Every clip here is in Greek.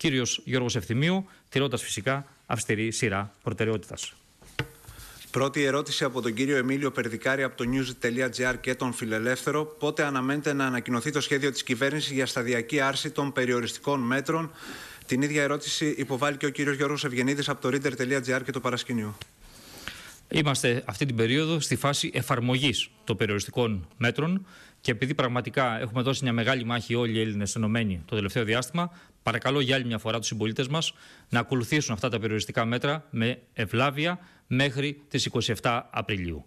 κύριος Γιώργος Ευθυμίου, τηρώντας φυσικά αυστηρή σειρά προτεραιότητας. Πρώτη ερώτηση από τον κύριο Εμίλιο Περδικάρη από το news.gr και τον Φιλελεύθερο. Πότε αναμένεται να ανακοινωθεί το σχέδιο της κυβέρνησης για σταδιακή άρση των περιοριστικών μέτρων. Την ίδια ερώτηση υποβάλλει και ο κύριος Γιώργος Ευγενίδης από το reader.gr και το παρασκηνείο. Είμαστε αυτή την περίοδο στη φάση εφαρμογής των περιοριστικών μέτρων και επειδή πραγματικά έχουμε δώσει μια μεγάλη μάχη όλοι οι Έλληνες ενωμένοι το τελευταίο διάστημα, παρακαλώ για άλλη μια φορά τους συμπολίτες μας να ακολουθήσουν αυτά τα περιοριστικά μέτρα με ευλάβεια μέχρι τις 27 Απριλίου.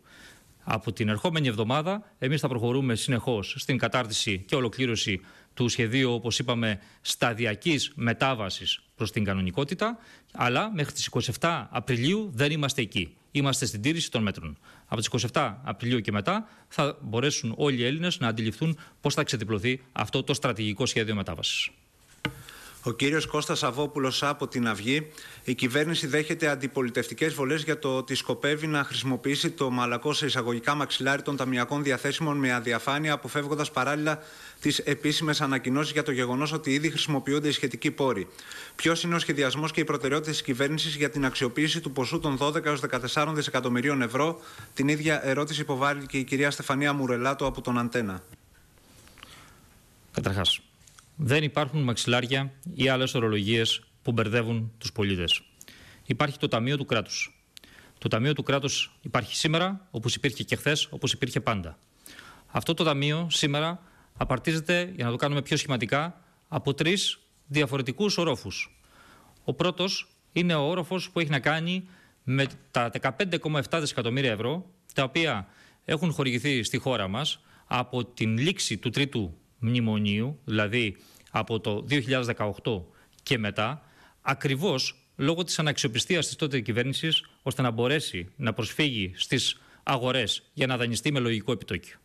Από την ερχόμενη εβδομάδα, εμείς θα προχωρούμε συνεχώς στην κατάρτιση και ολοκλήρωση του σχεδίου, όπως είπαμε, σταδιακής μετάβασης προς την κανονικότητα, αλλά μέχρι τις 27 Απριλίου δεν είμαστε εκεί είμαστε στην τήρηση των μέτρων. Από τις 27 Απριλίου και μετά θα μπορέσουν όλοι οι Έλληνες να αντιληφθούν πώς θα ξεδιπλωθεί αυτό το στρατηγικό σχέδιο μετάβασης. Ο κύριος Κώστας Σαββόπουλο από την Αυγή. Η κυβέρνηση δέχεται αντιπολιτευτικές βολές για το ότι σκοπεύει να χρησιμοποιήσει το μαλακό σε εισαγωγικά μαξιλάρι των ταμιακών διαθέσιμων με αδιαφάνεια, αποφεύγοντας παράλληλα τις επίσημες ανακοινώσεις για το γεγονός ότι ήδη χρησιμοποιούνται οι σχετικοί πόροι. Ποιος είναι ο σχεδιασμός και οι προτεραιότητες της κυβέρνησης για την αξιοποίηση του ποσού των 12 έω 14 δισεκατομμυρίων ευρώ. Την ίδια ερώτηση υποβάλλει και η κυρία Στεφανία Μουρελάτο από τον Αντένα. Καταρχάς δεν υπάρχουν μαξιλάρια ή άλλες ορολογίες που μπερδεύουν τους πολίτες. Υπάρχει το Ταμείο του Κράτους. Το Ταμείο του Κράτους υπάρχει σήμερα, όπως υπήρχε και χθες, όπως υπήρχε πάντα. Αυτό το Ταμείο σήμερα απαρτίζεται, για να το κάνουμε πιο σχηματικά, από τρεις διαφορετικούς ορόφους. Ο πρώτος είναι ο όροφος που έχει να κάνει με τα 15,7 δισεκατομμύρια ευρώ, τα οποία έχουν χορηγηθεί στη χώρα μας από την λήξη του τρίτου μνημονίου, δηλαδή από το 2018 και μετά, ακριβώς λόγω της αναξιοπιστίας της τότε κυβέρνησης, ώστε να μπορέσει να προσφύγει στις αγορές για να δανειστεί με λογικό επιτόκιο.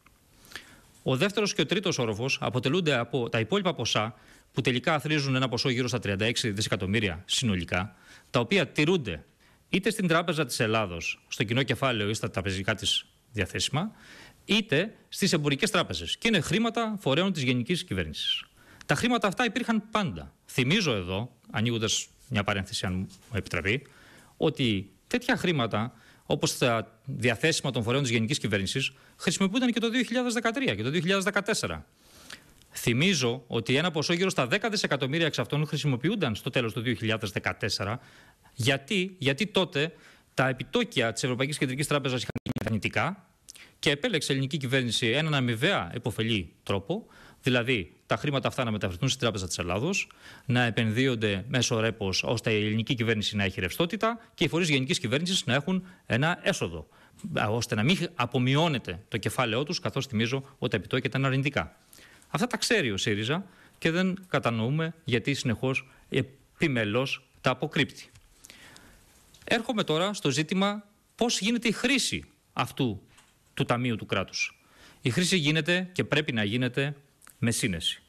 Ο δεύτερος και ο τρίτος όροφος αποτελούνται από τα υπόλοιπα ποσά που τελικά αθροίζουν ένα ποσό γύρω στα 36 δισεκατομμύρια συνολικά, τα οποία τηρούνται είτε στην Τράπεζα της Ελλάδος, στο κοινό κεφάλαιο ή στα τραπεζικά της διαθέσιμα, είτε στις εμπορικές τράπεζες Και είναι χρήματα φορέων της γενικής κυβέρνησης. Τα χρήματα αυτά υπήρχαν πάντα. Θυμίζω εδώ, ανοίγοντας μια παρένθεση, αν μου επιτραπεί, ότι τέτοια χρήματα, όπως τα διαθέσιμα των φορέων της Γενικής Κυβέρνησης, χρησιμοποιούνταν και το 2013 και το 2014. Θυμίζω ότι ένα ποσό γύρω στα 10 δισεκατομμύρια εξ αυτών χρησιμοποιούνταν στο τέλος του 2014. Γιατί, γιατί τότε τα επιτόκια της Ευρωπαϊκής Κεντρικής Τράπεζας είχαν γίνει δανειτικά και επέλεξε η ελληνική κυβέρνηση έναν αμοιβαία επωφελή τρόπο, δηλαδή τα χρήματα αυτά να μεταφερθούν στην Τράπεζα της Ελλάδος, να επενδύονται μέσω ρέπος ώστε η ελληνική κυβέρνηση να έχει ρευστότητα και οι φορείς γενικής κυβέρνησης να έχουν ένα έσοδο, ώστε να μην απομειώνεται το κεφάλαιό τους, καθώς θυμίζω ότι τα επιτόκια ήταν αρνητικά. Αυτά τα ξέρει ο ΣΥΡΙΖΑ και δεν κατανοούμε γιατί συνεχώς επιμελώς τα αποκρύπτει. Έρχομαι τώρα στο ζήτημα πώς γίνεται η χρήση αυτού του Ταμείου του κράτους. Η χρήση γίνεται και πρέπει να γίνεται με σύνεση.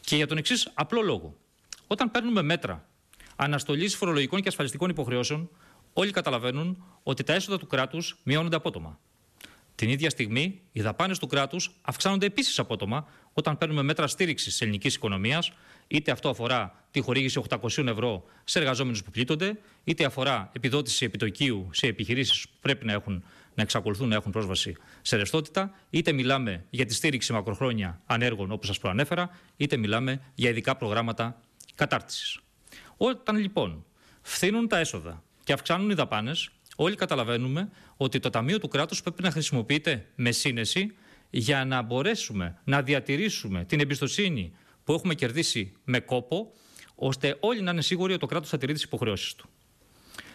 Και για τον εξής απλό λόγο. Όταν παίρνουμε μέτρα αναστολής φορολογικών και ασφαλιστικών υποχρεώσεων, όλοι καταλαβαίνουν ότι τα έσοδα του κράτους μειώνονται απότομα. Την ίδια στιγμή, οι δαπάνες του κράτους αυξάνονται επίσης απότομα όταν παίρνουμε μέτρα στήριξης τη ελληνικής οικονομίας, είτε αυτό αφορά τη χορήγηση 800 ευρώ σε εργαζόμενους που πλήττονται, είτε αφορά επιδότηση επιτοκίου σε επιχειρήσεις που πρέπει να έχουν να εξακολουθούν να έχουν πρόσβαση σε ρευστότητα, είτε μιλάμε για τη στήριξη μακροχρόνια ανέργων όπως σας προανέφερα, είτε μιλάμε για ειδικά προγράμματα κατάρτισης. Όταν λοιπόν φθήνουν τα έσοδα και αυξάνουν οι δαπάνες, όλοι καταλαβαίνουμε ότι το Ταμείο του Κράτους πρέπει να χρησιμοποιείται με σύνεση για να μπορέσουμε να διατηρήσουμε την εμπιστοσύνη που έχουμε κερδίσει με κόπο, ώστε όλοι να είναι σίγουροι ότι το κράτος θα τηρεί τις υποχρεώσεις του.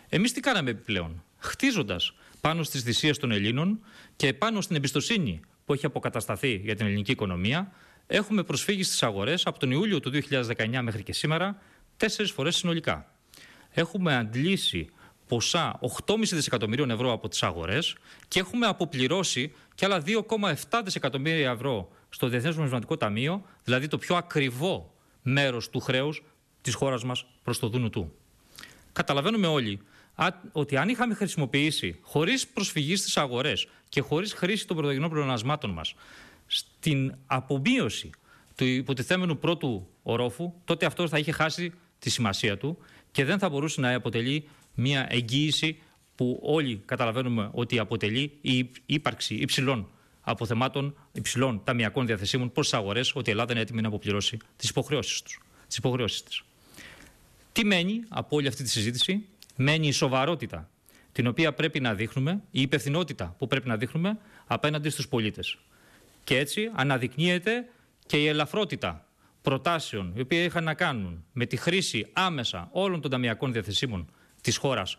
Εμείς τι κάναμε επιπλέον, χτίζοντας πάνω στις θυσίες των Ελλήνων και πάνω στην εμπιστοσύνη που έχει αποκατασταθεί για την ελληνική οικονομία, έχουμε προσφύγει στις αγορές από τον Ιούλιο του 2019 μέχρι και σήμερα τέσσερις φορές συνολικά. Έχουμε αντλήσει ποσά 8,5 δισεκατομμυρίων ευρώ από τις αγορές και έχουμε αποπληρώσει και άλλα 2,7 δισεκατομμύρια ευρώ στο Διεθνές Νομισματικό Ταμείο, δηλαδή το πιο ακριβό μέρος του χρέους της χώρας μας προς το Δούνου του. Καταλαβαίνουμε όλοι ότι αν είχαμε χρησιμοποιήσει χωρίς προσφυγή στις αγορές και χωρίς χρήση των πρωτογενών πλεονασμάτων μας στην απομείωση του υποτιθέμενου πρώτου ορόφου, τότε αυτό θα είχε χάσει τη σημασία του και δεν θα μπορούσε να αποτελεί μια εγγύηση που όλοι καταλαβαίνουμε ότι αποτελεί η ύπαρξη υψηλών αποθεμάτων, υψηλών ταμιακών διαθεσίμων προς τις αγορές, ότι η Ελλάδα είναι έτοιμη να αποπληρώσει τις υποχρεώσεις της. Τι μένει από όλη αυτή τη συζήτηση, μένει η σοβαρότητα την οποία πρέπει να δείχνουμε, η υπευθυνότητα που πρέπει να δείχνουμε απέναντι στους πολίτες. Και έτσι αναδεικνύεται και η ελαφρότητα προτάσεων οι οποίες είχαν να κάνουν με τη χρήση άμεσα όλων των ταμιακών διαθεσίμων της χώρας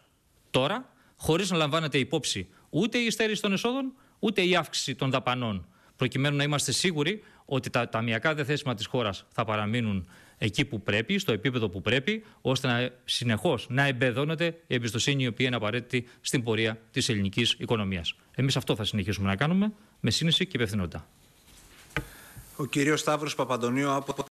τώρα, χωρίς να λαμβάνεται υπόψη ούτε η υστέρηση των εσόδων, ούτε η αύξηση των δαπανών, προκειμένου να είμαστε σίγουροι ότι τα ταμιακά διαθέσιμα της χώρας θα παραμείνουν εκεί που πρέπει, στο επίπεδο που πρέπει, ώστε να συνεχώς να εμπεδώνεται η εμπιστοσύνη η οποία είναι απαραίτητη στην πορεία της ελληνικής οικονομίας. Εμείς αυτό θα συνεχίσουμε να κάνουμε με σύνεση και υπευθυνότητα. Ο κύριος Σταύρος Παπαντονίου από